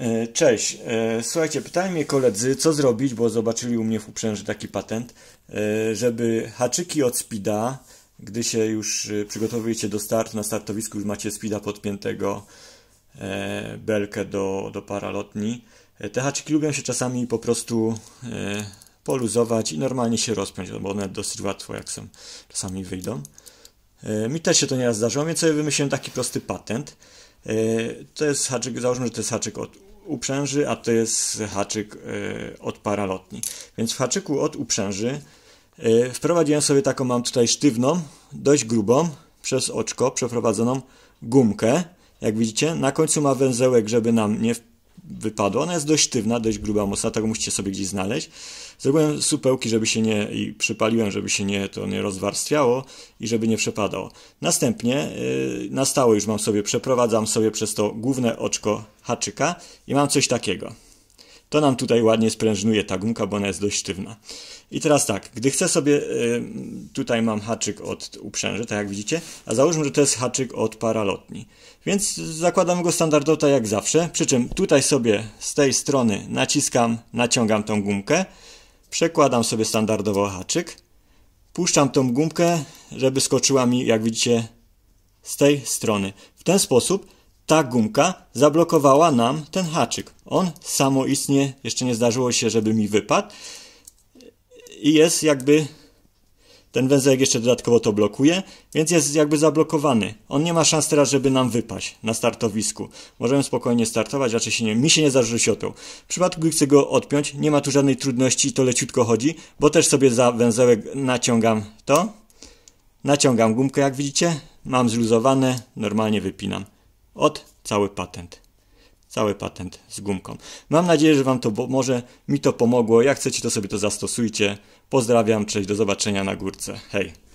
E, cześć. E, słuchajcie, pytają mnie koledzy, co zrobić, bo zobaczyli u mnie w uprzęży taki patent, e, żeby haczyki od Spida, gdy się już przygotowujecie do startu na startowisku już macie Spida podpiętego belkę do, do paralotni. Te haczyki lubią się czasami po prostu poluzować i normalnie się rozpiąć, no bo one dosyć łatwo jak są, czasami wyjdą. Mi też się to nieraz zdarzyło, więc sobie wymyśliłem taki prosty patent. To jest haczyk, załóżmy, że to jest haczyk od uprzęży, a to jest haczyk e, od paralotni. Więc w haczyku od uprzęży e, wprowadziłem sobie taką, mam tutaj sztywną, dość grubą, przez oczko przeprowadzoną gumkę. Jak widzicie, na końcu ma węzełek, żeby nam nie, wypadła. Ona jest dość sztywna, dość gruba, mocna, tego musicie sobie gdzieś znaleźć. Zrobiłem supełki, żeby się nie, i przypaliłem, żeby się nie, to nie rozwarstwiało i żeby nie przepadało. Następnie yy, na stałe już mam sobie, przeprowadzam sobie przez to główne oczko haczyka i mam coś takiego. To nam tutaj ładnie sprężnuje ta gumka, bo ona jest dość sztywna. I teraz tak, gdy chcę sobie, y, tutaj mam haczyk od uprzęży, tak jak widzicie, a załóżmy, że to jest haczyk od paralotni. Więc zakładam go standardowo tak jak zawsze, przy czym tutaj sobie z tej strony naciskam, naciągam tą gumkę, przekładam sobie standardowo haczyk, puszczam tą gumkę, żeby skoczyła mi, jak widzicie, z tej strony. W ten sposób ta gumka zablokowała nam ten haczyk. On samoistnie, jeszcze nie zdarzyło się, żeby mi wypadł. I jest jakby, ten węzełek jeszcze dodatkowo to blokuje, więc jest jakby zablokowany. On nie ma szans teraz, żeby nam wypaść na startowisku. Możemy spokojnie startować, raczej się nie, mi się nie zdarzy, że się W przypadku, gdy chcę go odpiąć, nie ma tu żadnej trudności i to leciutko chodzi, bo też sobie za węzełek naciągam to. Naciągam gumkę, jak widzicie. Mam zluzowane, normalnie wypinam od cały patent. Cały patent z gumką. Mam nadzieję, że Wam to może mi to pomogło. Jak chcecie, to sobie to zastosujcie. Pozdrawiam, cześć, do zobaczenia na górce. Hej!